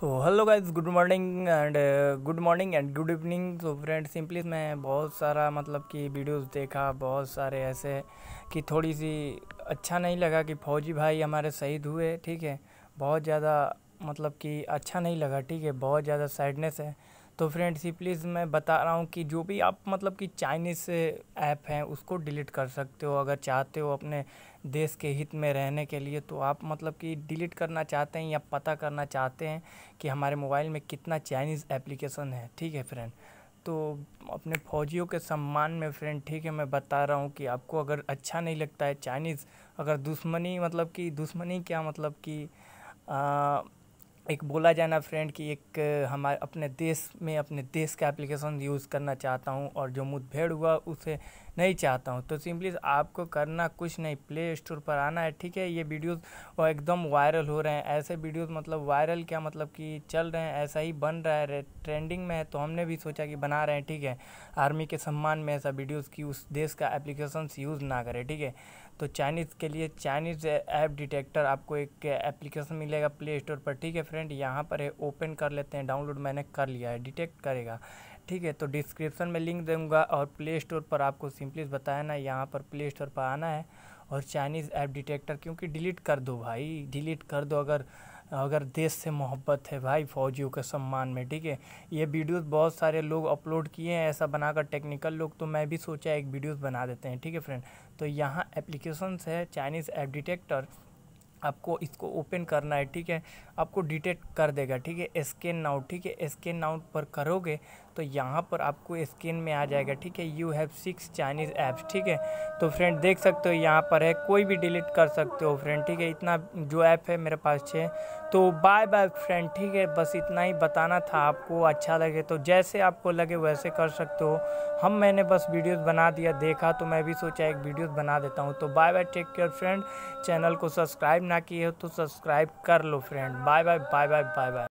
तो hello guys good morning and good morning and good evening तो friend simply मैं बहुत सारा मतलब कि वीडियोस देखा बहुत सारे ऐसे कि थोड़ी सी अच्छा नहीं लगा कि फौजी भाई हमारे शहीद हुए ठीक है बहुत ज़्यादा मतलब कि अच्छा नहीं लगा ठीक है बहुत ज़्यादा सैडनेस है तो फ्रेंड्स प्लीज़ मैं बता रहा हूँ कि जो भी आप मतलब कि चाइनीज़ ऐप हैं उसको डिलीट कर सकते हो अगर चाहते हो अपने देश के हित में रहने के लिए तो आप मतलब कि डिलीट करना चाहते हैं या पता करना चाहते हैं कि हमारे मोबाइल में कितना चाइनीज़ एप्लीकेशन है ठीक है फ्रेंड तो अपने फौजियों के सम्मान में फ्रेंड ठीक है मैं बता रहा हूँ कि आपको अगर अच्छा नहीं लगता है चाइनीज़ अगर दुश्मनी मतलब कि दुश्मनी क्या मतलब कि एक बोला जाना फ्रेंड कि एक हमारे अपने देश में अपने देश का एप्लीकेशन यूज़ करना चाहता हूँ और जो मुठभेड़ हुआ उसे नहीं चाहता हूँ तो सिंपली आपको करना कुछ नहीं प्ले स्टोर पर आना है ठीक है ये वीडियोस और एकदम वायरल हो रहे हैं ऐसे वीडियोस मतलब वायरल क्या मतलब कि चल रहे हैं ऐसा ही बन रहा है ट्रेंडिंग में है तो हमने भी सोचा कि बना रहे हैं ठीक है आर्मी के सम्मान में ऐसा वीडियोज़ की उस देश का एप्लीकेशन यूज़ ना करें ठीक है तो चाइनीज़ के लिए चाइनीज़ ऐप डिटेक्टर आपको एक एप्लीकेशन मिलेगा प्ले स्टोर पर ठीक है फ्रेंड फ्रेंड यहाँ पर है ओपन कर लेते हैं डाउनलोड मैंने कर लिया है डिटेक्ट करेगा ठीक है तो डिस्क्रिप्शन में लिंक दूंगा और प्ले स्टोर पर आपको सिंपली बताया ना यहाँ पर प्ले स्टोर पर आना है और चाइनीज़ ऐप डिटेक्टर क्योंकि डिलीट कर दो भाई डिलीट कर दो अगर अगर देश से मोहब्बत है भाई फौजियों के सम्मान में ठीक है ये वीडियोस बहुत सारे लोग अपलोड किए हैं ऐसा बनाकर टेक्निकल लोग तो मैं भी सोचा एक वीडियोस बना देते हैं ठीक है फ्रेंड तो यहाँ एप्लीकेशंस है चाइनीज़ ऐप डिटेक्टर आपको इसको ओपन करना है ठीक है आपको डिटेक्ट कर देगा ठीक है स्कैन नाउ ठीक है स्कैन नाउ पर करोगे तो यहाँ पर आपको स्कैन में आ जाएगा ठीक है you have six Chinese apps ठीक है तो फ्रेंड देख सकते हो यहाँ पर है कोई भी डिलीट कर सकते हो फ्रेंड ठीक है इतना जो ऐप है मेरे पास छः तो बाय बाय फ्रेंड ठीक है बस इतना ही बताना था आपको अच्छा लगे तो जैसे आपको लगे वैसे कर सकते हो हम मैंने बस वीडियोज़ बना दिया देखा तो मैं भी सोचा एक वीडियोज़ बना देता हूँ तो bye bye take care friend channel को सब्सक्राइब ना किए हो तो सब्सक्राइब कर लो friend bye bye bye bye bye bye